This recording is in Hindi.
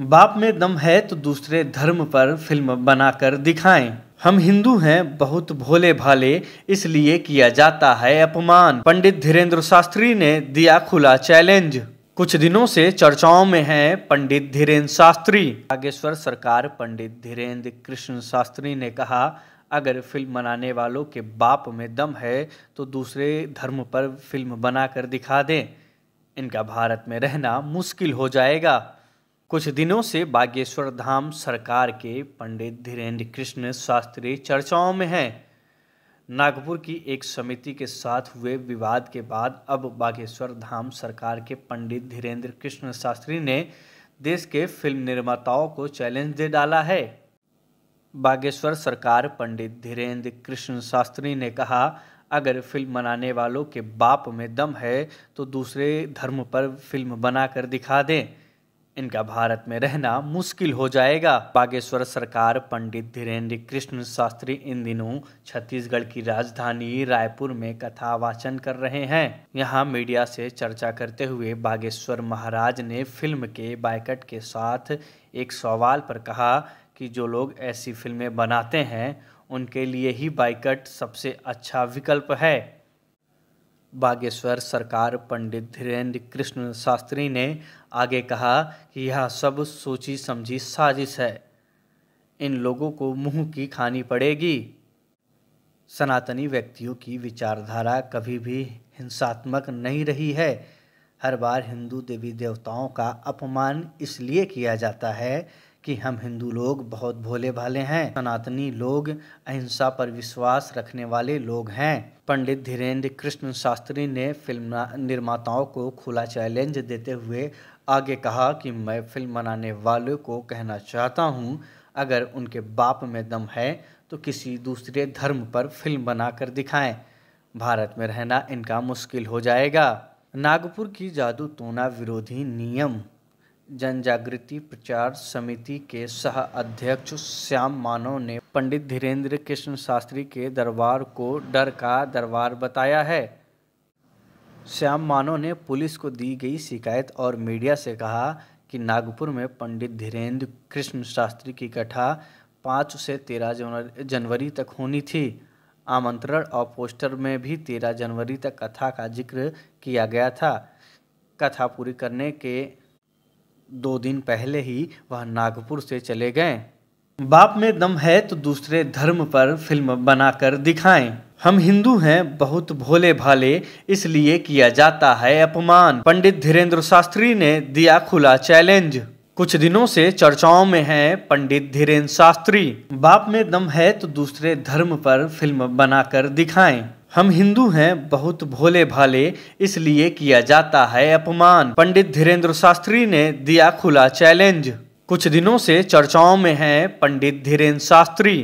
बाप में दम है तो दूसरे धर्म पर फिल्म बनाकर दिखाएं हम हिंदू हैं बहुत भोले भाले इसलिए किया जाता है अपमान पंडित धीरेन्द्र शास्त्री ने दिया खुला चैलेंज कुछ दिनों से चर्चाओं में हैं पंडित धीरेन्द्र शास्त्री बागेश्वर सरकार पंडित धीरेन्द्र कृष्ण शास्त्री ने कहा अगर फिल्म बनाने वालों के बाप में दम है तो दूसरे धर्म पर फिल्म बनाकर दिखा दें इनका भारत में रहना मुश्किल हो जाएगा कुछ दिनों से बागेश्वर धाम सरकार के पंडित धीरेन्द्र कृष्ण शास्त्री चर्चाओं में हैं नागपुर की एक समिति के साथ हुए विवाद के बाद अब बागेश्वर धाम सरकार के पंडित धीरेन्द्र कृष्ण शास्त्री ने देश के फिल्म निर्माताओं को चैलेंज दे डाला है बागेश्वर सरकार पंडित धीरेन्द्र कृष्ण शास्त्री ने कहा अगर फिल्म बनाने वालों के बाप में दम है तो दूसरे धर्म पर फिल्म बनाकर दिखा दें इनका भारत में रहना मुश्किल हो जाएगा बागेश्वर सरकार पंडित धीरेन्द्र कृष्ण शास्त्री इन दिनों छत्तीसगढ़ की राजधानी रायपुर में कथा वाचन कर रहे हैं यहाँ मीडिया से चर्चा करते हुए बागेश्वर महाराज ने फिल्म के बायकट के साथ एक सवाल पर कहा कि जो लोग ऐसी फिल्में बनाते हैं उनके लिए ही बाइकट सबसे अच्छा विकल्प है बागेश्वर सरकार पंडित धीरेन्द्र कृष्ण शास्त्री ने आगे कहा कि यह सब सोची समझी साजिश है इन लोगों को मुंह की खानी पड़ेगी सनातनी व्यक्तियों की विचारधारा कभी भी हिंसात्मक नहीं रही है हर बार हिंदू देवी देवताओं का अपमान इसलिए किया जाता है कि हम हिंदू लोग बहुत भोले भाले हैं सनातनी लोग अहिंसा पर विश्वास रखने वाले लोग हैं पंडित धीरेन्द्र कृष्ण शास्त्री ने फिल्म निर्माताओं को खुला चैलेंज देते हुए आगे कहा कि मैं फिल्म बनाने वालों को कहना चाहता हूँ अगर उनके बाप में दम है तो किसी दूसरे धर्म पर फिल्म बनाकर दिखाएं भारत में रहना इनका मुश्किल हो जाएगा नागपुर की जादू टोना विरोधी नियम जनजागृति प्रचार समिति के सह अध्यक्ष श्याम मानव ने पंडित धीरेन्द्र कृष्ण शास्त्री के दरबार को डर का दरबार बताया है श्याम मानव ने पुलिस को दी गई शिकायत और मीडिया से कहा कि नागपुर में पंडित धीरेन्द्र कृष्ण शास्त्री की कथा पाँच से तेरह जनवरी तक होनी थी आमंत्रण और पोस्टर में भी तेरह जनवरी तक कथा का जिक्र किया गया था कथा पूरी करने के दो दिन पहले ही वह नागपुर से चले गए बाप में दम है तो दूसरे धर्म पर फिल्म बनाकर दिखाएं हम हिंदू हैं बहुत भोले भाले इसलिए किया जाता है अपमान पंडित धीरेन्द्र शास्त्री ने दिया खुला चैलेंज कुछ दिनों से चर्चाओं में हैं पंडित धीरेन्द्र शास्त्री बाप में दम है तो दूसरे धर्म पर फिल्म बनाकर दिखाएं हम हिंदू हैं बहुत भोले भाले इसलिए किया जाता है अपमान पंडित धीरेन्द्र शास्त्री ने दिया खुला चैलेंज कुछ दिनों से चर्चाओं में हैं पंडित धीरेन्द्र शास्त्री